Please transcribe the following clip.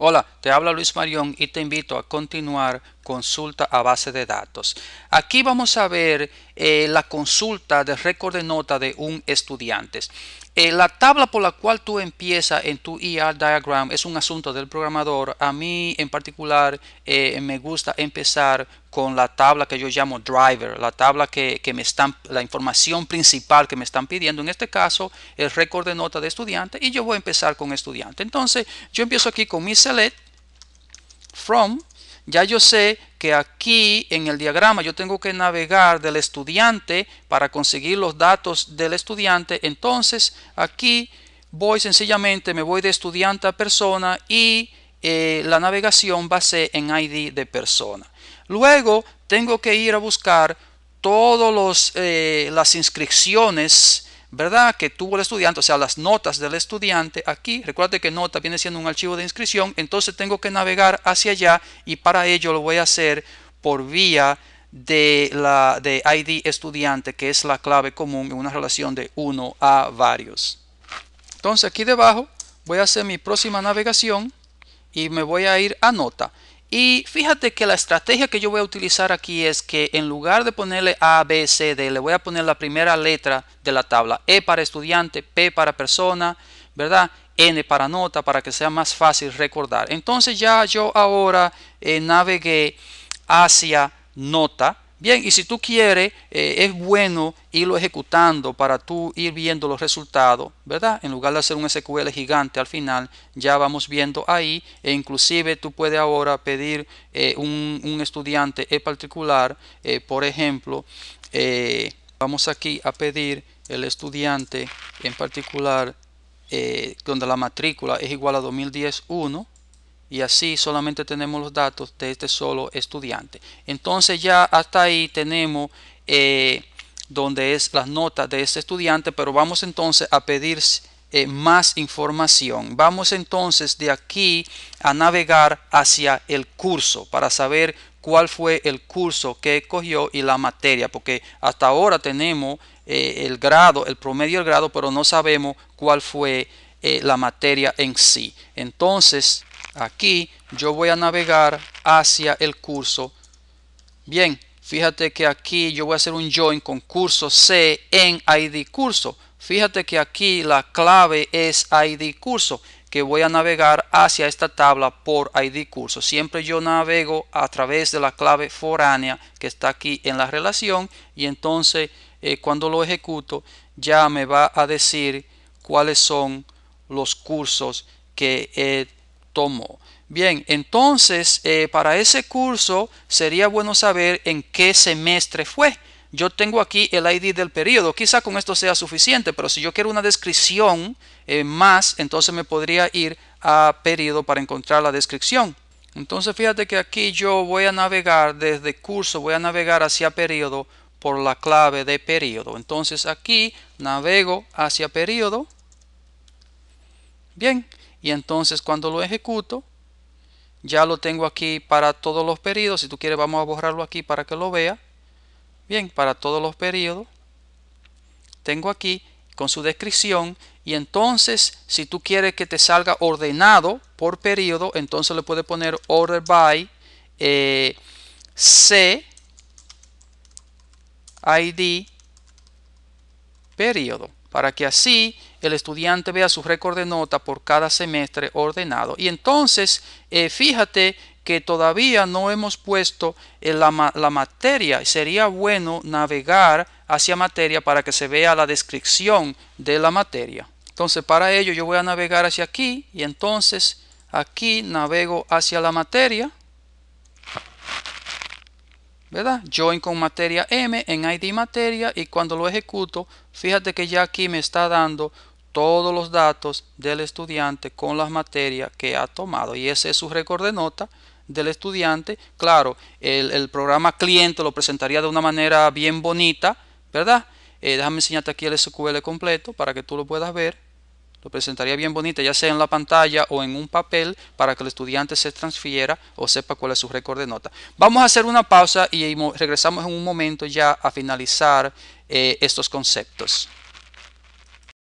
Olha, Te habla Luis Marión y te invito a continuar consulta a base de datos. Aquí vamos a ver eh, la consulta de récord de nota de un estudiante. Eh, la tabla por la cual tú empiezas en tu ER diagram es un asunto del programador. A mí en particular eh, me gusta empezar con la tabla que yo llamo driver, la tabla que, me están, la información principal que me están pidiendo, en este caso el récord de nota de estudiante y yo voy a empezar con estudiante. Entonces yo empiezo aquí con mi select from, ya yo sé que aquí en el diagrama yo tengo que navegar del estudiante para conseguir los datos del estudiante. Entonces aquí voy sencillamente, me voy de estudiante a persona y eh, la navegación va a ser en ID de persona. Luego tengo que ir a buscar todas los eh, las inscripciones ¿verdad? Que tuvo el estudiante, o sea, las notas del estudiante aquí. Recuerda que nota viene siendo un archivo de inscripción, entonces tengo que navegar hacia allá y para ello lo voy a hacer por vía de la de ID estudiante, que es la clave común en una relación de uno a varios. Entonces aquí debajo voy a hacer mi próxima navegación y me voy a ir a nota. Y fíjate que la estrategia que yo voy a utilizar aquí es que en lugar de ponerle A, B, C, D, le voy a poner la primera letra de la tabla. E para estudiante, P para persona, ¿verdad? N para nota, para que sea más fácil recordar. Entonces ya yo ahora eh, navegué hacia nota Bien, y si tú quieres, eh, es bueno irlo ejecutando para tú ir viendo los resultados, ¿verdad? En lugar de hacer un SQL gigante al final, ya vamos viendo ahí, e inclusive tú puedes ahora pedir eh, un, estudiante en particular, eh, por ejemplo, vamos aquí a pedir el estudiante en particular donde la matrícula es igual a 2010 y así solamente tenemos los datos de este solo estudiante. Entonces ya hasta ahí tenemos eh, donde es las notas de este estudiante, pero vamos entonces a pedir eh, más información. Vamos entonces de aquí a navegar hacia el curso para saber cuál fue el curso que cogió y la materia, porque hasta ahora tenemos eh, el grado, el promedio del grado, pero no sabemos cuál fue la materia en sí. Entonces, Aquí yo voy a navegar hacia el curso. Bien, fíjate que aquí yo voy a hacer un join con curso C en ID curso. Fíjate que aquí la clave es ID curso, que voy a navegar hacia esta tabla por ID curso. Siempre yo navego a través de la clave foránea que está aquí en la relación y entonces eh, cuando lo ejecuto ya me va a decir cuáles son los cursos que he tomo. Bien, entonces eh, para ese curso sería bueno saber en qué semestre fue. Yo tengo aquí el ID del periodo. Quizá con esto sea suficiente, pero si yo quiero una descripción eh, más, entonces me podría ir a periodo para encontrar la descripción. Entonces fíjate que aquí yo voy a navegar desde curso, voy a navegar hacia periodo por la clave de periodo. Entonces aquí navego hacia periodo. Bien, y entonces cuando lo ejecuto ya lo tengo aquí para todos los periodos si tú quieres vamos a borrarlo aquí para que lo vea bien para todos los periodos tengo aquí con su descripción y entonces si tú quieres que te salga ordenado por periodo entonces le puede poner order by eh, C ID periodo para que así el estudiante vea su récord de nota por cada semestre ordenado. Y entonces, eh, fíjate que todavía no hemos puesto eh, la, la, materia. Sería bueno navegar hacia materia para que se vea la descripción de la materia. Entonces, para ello yo voy a navegar hacia aquí y entonces aquí navego hacia la materia. ¿Verdad? Join con materia M en ID materia y cuando lo ejecuto, fíjate que ya aquí me está dando todos los datos del estudiante con las materias que ha tomado y ese es su récord de nota del estudiante claro el, programa cliente lo presentaría de una manera bien bonita verdad eh, déjame enseñarte aquí el SQL completo para que tú lo puedas ver lo presentaría bien bonita, ya sea en la pantalla o en un papel, para que el estudiante se transfiera o sepa cuál es su récord de nota. Vamos a hacer una pausa y regresamos en un momento ya a finalizar eh, estos conceptos.